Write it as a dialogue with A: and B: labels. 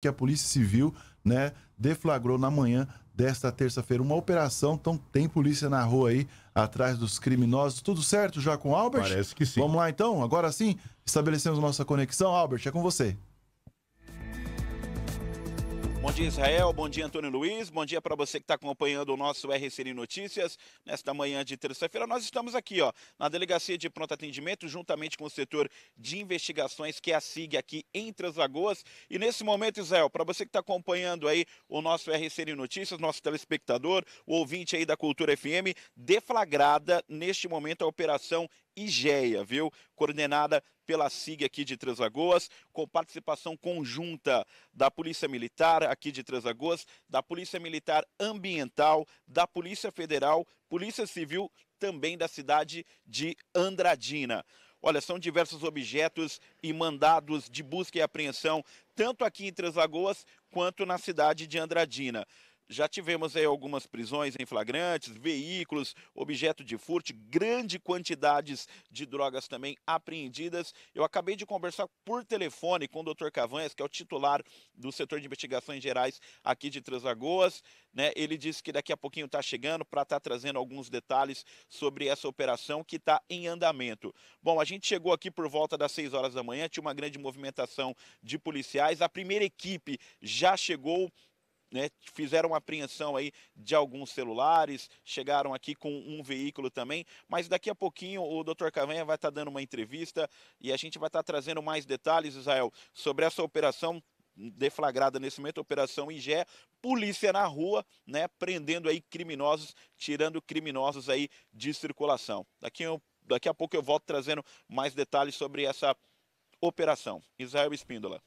A: que a Polícia Civil né, deflagrou na manhã desta terça-feira uma operação. Então tem polícia na rua aí atrás dos criminosos. Tudo certo já com Albert? Parece que sim. Vamos lá então, agora sim, estabelecemos nossa conexão. Albert, é com você.
B: Bom dia, Israel. Bom dia, Antônio Luiz. Bom dia para você que está acompanhando o nosso RCN Notícias. Nesta manhã de terça-feira, nós estamos aqui ó, na Delegacia de Pronto Atendimento, juntamente com o setor de investigações, que é a SIG aqui em Translagoas. E nesse momento, Israel, para você que está acompanhando aí o nosso RCN Notícias, nosso telespectador, o ouvinte aí da Cultura FM, deflagrada neste momento a operação IGEA, viu? Coordenada pela SIG aqui de Três Lagoas, com participação conjunta da Polícia Militar aqui de Três Lagoas, da Polícia Militar Ambiental, da Polícia Federal, Polícia Civil, também da cidade de Andradina. Olha, são diversos objetos e mandados de busca e apreensão, tanto aqui em Três Lagoas quanto na cidade de Andradina já tivemos aí algumas prisões em flagrantes, veículos, objeto de furto, grande quantidades de drogas também apreendidas. Eu acabei de conversar por telefone com o Dr. Cavanhas, que é o titular do setor de investigações gerais aqui de Três Né? Ele disse que daqui a pouquinho está chegando para estar tá trazendo alguns detalhes sobre essa operação que está em andamento. Bom, a gente chegou aqui por volta das 6 horas da manhã, tinha uma grande movimentação de policiais. A primeira equipe já chegou né, fizeram apreensão aí de alguns celulares, chegaram aqui com um veículo também, mas daqui a pouquinho o Dr. Cavanha vai estar tá dando uma entrevista e a gente vai estar tá trazendo mais detalhes, Israel, sobre essa operação deflagrada nesse momento, Operação IGE, polícia na rua, né, prendendo aí criminosos, tirando criminosos aí de circulação. Daqui, eu, daqui a pouco eu volto trazendo mais detalhes sobre essa operação. Israel Espíndola.